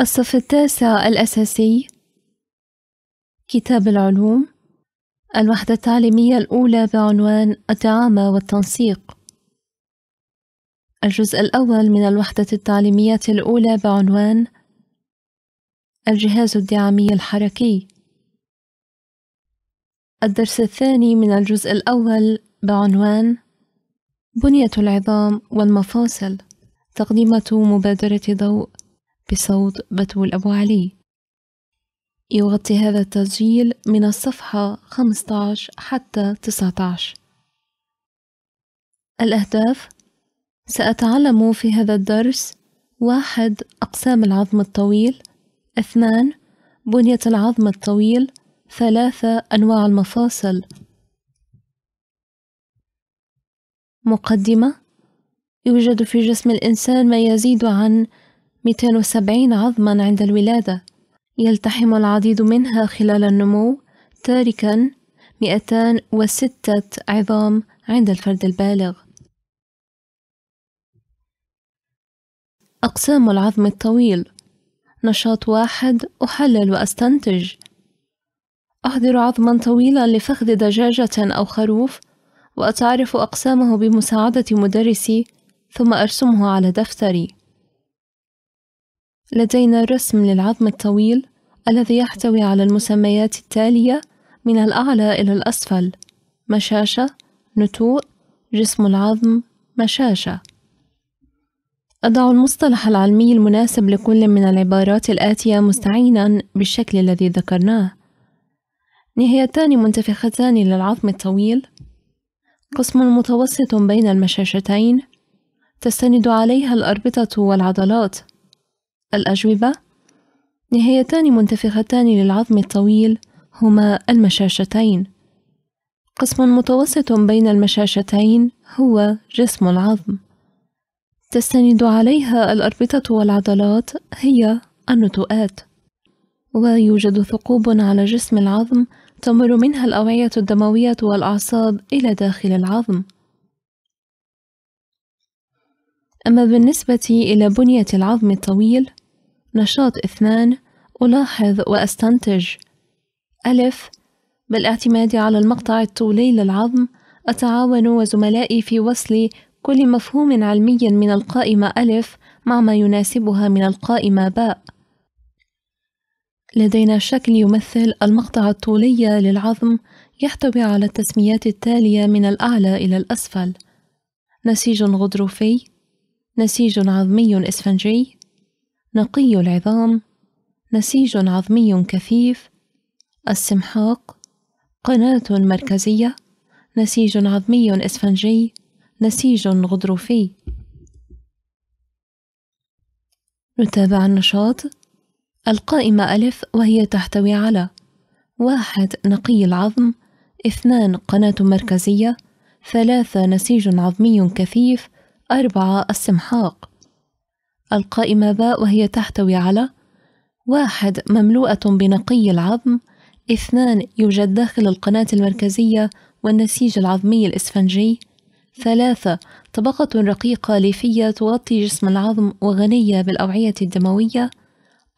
الصف التاسع الأساسي كتاب العلوم الوحدة التعليمية الأولى بعنوان الدعامة والتنسيق الجزء الأول من الوحدة التعليمية الأولى بعنوان الجهاز الدعامي الحركي الدرس الثاني من الجزء الأول بعنوان بنية العظام والمفاصل تقديمة مبادرة ضوء بصوت بتول أبو علي يغطي هذا التسجيل من الصفحة 15 حتى 19 الأهداف سأتعلم في هذا الدرس واحد أقسام العظم الطويل اثنان بنية العظم الطويل ثلاثة أنواع المفاصل مقدمة يوجد في جسم الإنسان ما يزيد عن 270 عظما عند الولادة يلتحم العديد منها خلال النمو تاركا 206 عظام عند الفرد البالغ أقسام العظم الطويل نشاط واحد أحلل وأستنتج أحضر عظما طويلا لفخذ دجاجة أو خروف وأتعرف أقسامه بمساعدة مدرسي ثم أرسمه على دفتري لدينا رسم للعظم الطويل الذي يحتوي على المسميات التالية من الأعلى إلى الأسفل مشاشة نتوء جسم العظم مشاشة أضع المصطلح العلمي المناسب لكل من العبارات الآتية مستعينا بالشكل الذي ذكرناه نهايتان منتفختان للعظم الطويل قسم متوسط بين المشاشتين تستند عليها الأربطة والعضلات الأجوبة نهايتان منتفختان للعظم الطويل هما المشاشتين قسم متوسط بين المشاشتين هو جسم العظم تستند عليها الأربطة والعضلات هي النتوءات ويوجد ثقوب على جسم العظم تمر منها الأوعية الدموية والأعصاب إلى داخل العظم أما بالنسبة إلى بنية العظم الطويل نشاط اثنان ألاحظ وأستنتج ألف بالاعتماد على المقطع الطولي للعظم أتعاون وزملائي في وصل كل مفهوم علمي من القائمة ألف مع ما يناسبها من القائمة باء لدينا شكل يمثل المقطع الطولي للعظم يحتوي على التسميات التالية من الأعلى إلى الأسفل نسيج غضروفي نسيج عظمي إسفنجي نقي العظام نسيج عظمي كثيف السمحاق قناة مركزية نسيج عظمي إسفنجي نسيج غضروفي نتابع النشاط القائمة ألف وهي تحتوي على واحد نقي العظم اثنان قناة مركزية ثلاثة نسيج عظمي كثيف أربعة السمحاق القائمة باء وهي تحتوي على واحد مملوءة بنقي العظم اثنان يوجد داخل القناة المركزية والنسيج العظمي الإسفنجي ثلاثة طبقة رقيقة ليفية تغطي جسم العظم وغنية بالأوعية الدموية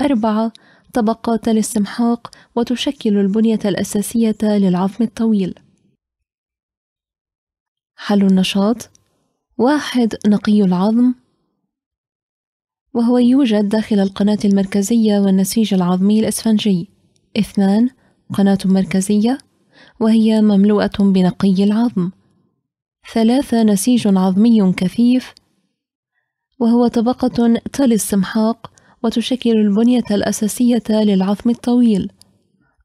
أربعة طبقة الاستمحاق وتشكل البنية الأساسية للعظم الطويل حل النشاط واحد نقي العظم وهو يوجد داخل القناة المركزية والنسيج العظمي الإسفنجي اثنان قناة مركزية وهي مملوءة بنقي العظم ثلاثة نسيج عظمي كثيف وهو طبقة تلي السمحاق وتشكل البنية الأساسية للعظم الطويل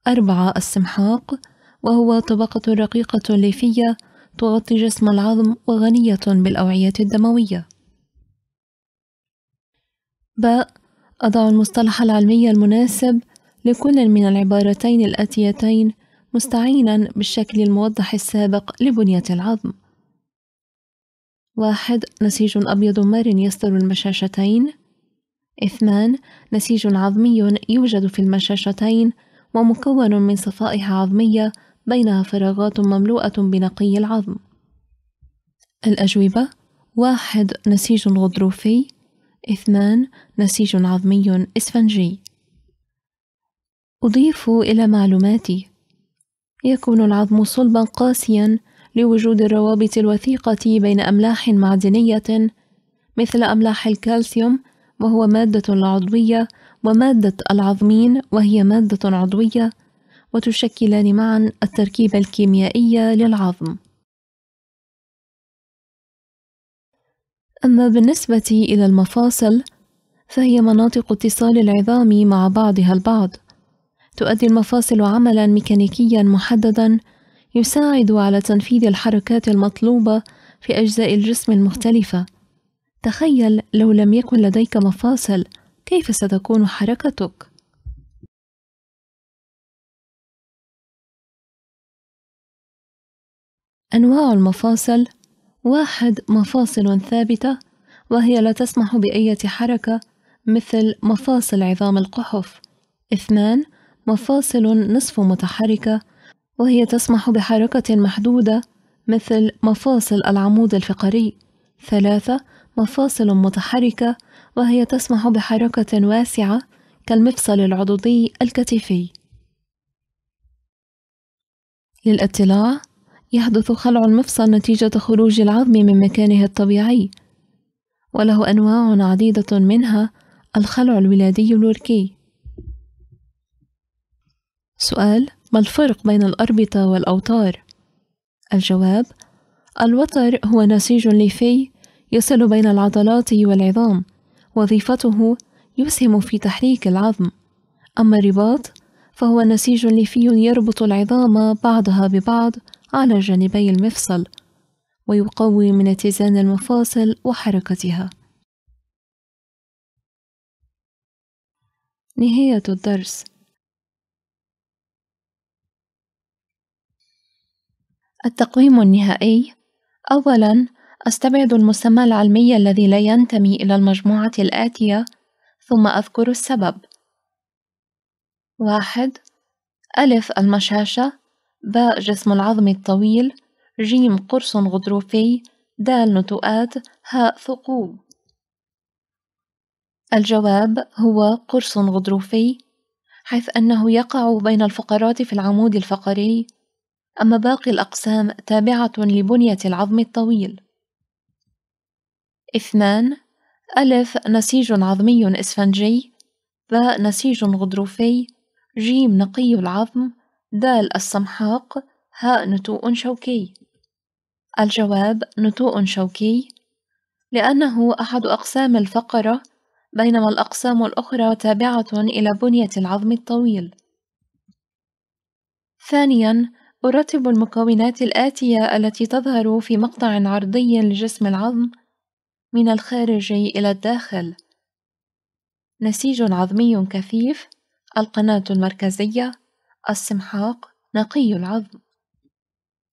أربعة السمحاق وهو طبقة رقيقة ليفية تغطي جسم العظم وغنية بالأوعية الدموية ب أضع المصطلح العلمي المناسب لكل من العبارتين الآتيتين مستعينا بالشكل الموضح السابق لبنية العظم واحد نسيج أبيض مرن يستر المشاشتين اثنان نسيج عظمي يوجد في المشاشتين ومكون من صفائح عظمية بينها فراغات مملوءة بنقي العظم الأجوبة واحد نسيج غضروفي اثنان نسيج عظمي إسفنجي أضيف إلى معلوماتي يكون العظم صلبا قاسيا لوجود الروابط الوثيقة بين أملاح معدنية مثل أملاح الكالسيوم وهو مادة عضوية ومادة العظمين وهي مادة عضوية وتشكلان معا التركيبة الكيميائية للعظم أما بالنسبة إلى المفاصل فهي مناطق اتصال العظام مع بعضها البعض تؤدي المفاصل عملا ميكانيكيا محددا يساعد على تنفيذ الحركات المطلوبة في أجزاء الجسم المختلفة تخيل لو لم يكن لديك مفاصل كيف ستكون حركتك؟ أنواع المفاصل واحد مفاصل ثابتة وهي لا تسمح بأية حركة مثل مفاصل عظام القحف اثنان مفاصل نصف متحركة وهي تسمح بحركة محدودة مثل مفاصل العمود الفقري ثلاثة مفاصل متحركة وهي تسمح بحركة واسعة كالمفصل العضدي الكتفي للاطلاع يحدث خلع المفصل نتيجة خروج العظم من مكانه الطبيعي وله أنواع عديدة منها الخلع الولادي الوركي سؤال ما الفرق بين الأربطة والأوتار؟ الجواب الوتر هو نسيج ليفي يصل بين العضلات والعظام وظيفته يسهم في تحريك العظم أما الرباط فهو نسيج ليفي يربط العظام بعضها ببعض على جانبي المفصل ويقوي من اتزان المفاصل وحركتها نهاية الدرس التقويم النهائي أولا أستبعد المسمى العلمي الذي لا ينتمي إلى المجموعة الآتية ثم أذكر السبب واحد ألف المشاشة باء جسم العظم الطويل جيم قرص غضروفي دال نتوءات هاء ثقوب الجواب هو قرص غضروفي حيث أنه يقع بين الفقرات في العمود الفقري أما باقي الأقسام تابعة لبنية العظم الطويل اثنان ألف نسيج عظمي إسفنجي باء نسيج غضروفي جيم نقي العظم دال السمحاق هاء نتوء شوكي الجواب نتوء شوكي لأنه أحد أقسام الفقرة بينما الأقسام الأخرى تابعة إلى بنية العظم الطويل ثانياً أرتب المكونات الآتية التي تظهر في مقطع عرضي لجسم العظم من الخارج إلى الداخل نسيج عظمي كثيف القناة المركزية السمحاق نقي العظم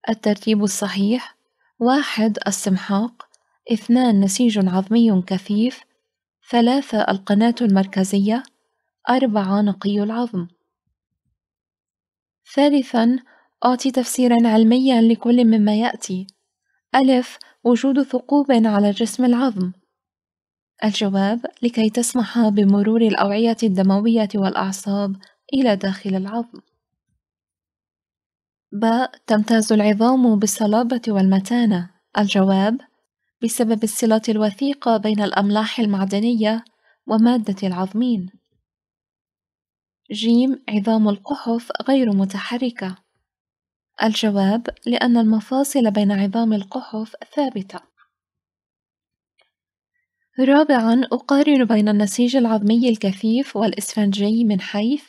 الترتيب الصحيح واحد السمحاق اثنان نسيج عظمي كثيف ثلاثة القناة المركزية أربعة نقي العظم ثالثا أعطي تفسيرا علميا لكل مما يأتي ألف وجود ثقوب على جسم العظم الجواب لكي تسمح بمرور الأوعية الدموية والأعصاب إلى داخل العظم باء تمتاز العظام بالصلابة والمتانة الجواب بسبب الصلة الوثيقة بين الأملاح المعدنية ومادة العظمين جيم عظام القحف غير متحركة الجواب لأن المفاصل بين عظام القحف ثابتة رابعا أقارن بين النسيج العظمي الكثيف والإسفنجي من حيث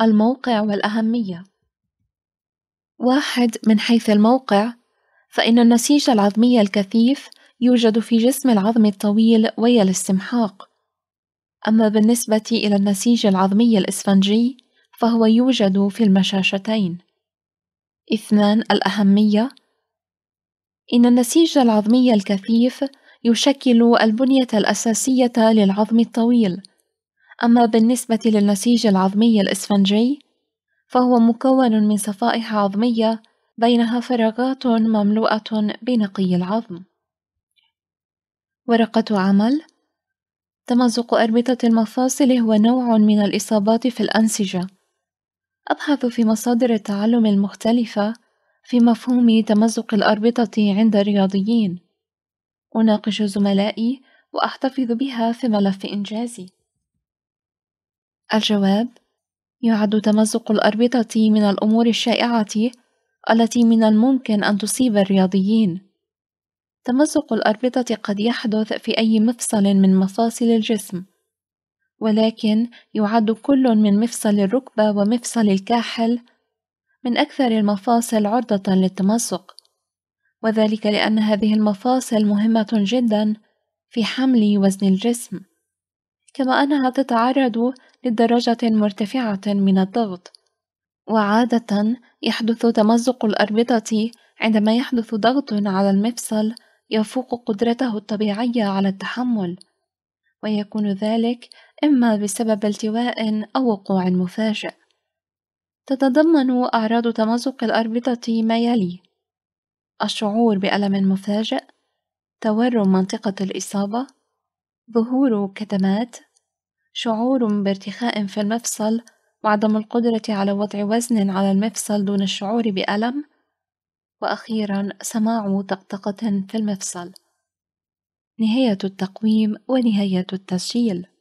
الموقع والأهمية واحد من حيث الموقع فإن النسيج العظمي الكثيف يوجد في جسم العظم الطويل ويا الاستمحاق أما بالنسبة إلى النسيج العظمي الإسفنجي فهو يوجد في المشاشتين اثنان الأهمية إن النسيج العظمي الكثيف يشكل البنية الأساسية للعظم الطويل أما بالنسبة للنسيج العظمي الإسفنجي فهو مكون من صفائح عظمية بينها فراغات مملوءة بنقي العظم ورقة عمل تمزق أربطة المفاصل هو نوع من الإصابات في الأنسجة أبحث في مصادر التعلم المختلفة في مفهوم تمزق الأربطة عند الرياضيين أناقش زملائي وأحتفظ بها في ملف إنجازي الجواب يعد تمزق الأربطة من الأمور الشائعة التي من الممكن أن تصيب الرياضيين. تمزق الأربطة قد يحدث في أي مفصل من مفاصل الجسم، ولكن يعد كل من مفصل الركبة ومفصل الكاحل من أكثر المفاصل عرضة للتمزق، وذلك لأن هذه المفاصل مهمة جدا في حمل وزن الجسم، كما أنها تتعرض لدرجة مرتفعة من الضغط وعادة يحدث تمزق الأربطة عندما يحدث ضغط على المفصل يفوق قدرته الطبيعية على التحمل ويكون ذلك إما بسبب التواء أو وقوع مفاجئ تتضمن أعراض تمزق الأربطة ما يلي الشعور بألم مفاجئ تورم منطقة الإصابة ظهور كتمات شعور بارتخاء في المفصل وعدم القدرة على وضع وزن على المفصل دون الشعور بألم، وأخيرًا سماع طقطقة في المفصل. نهاية التقويم ونهاية التسجيل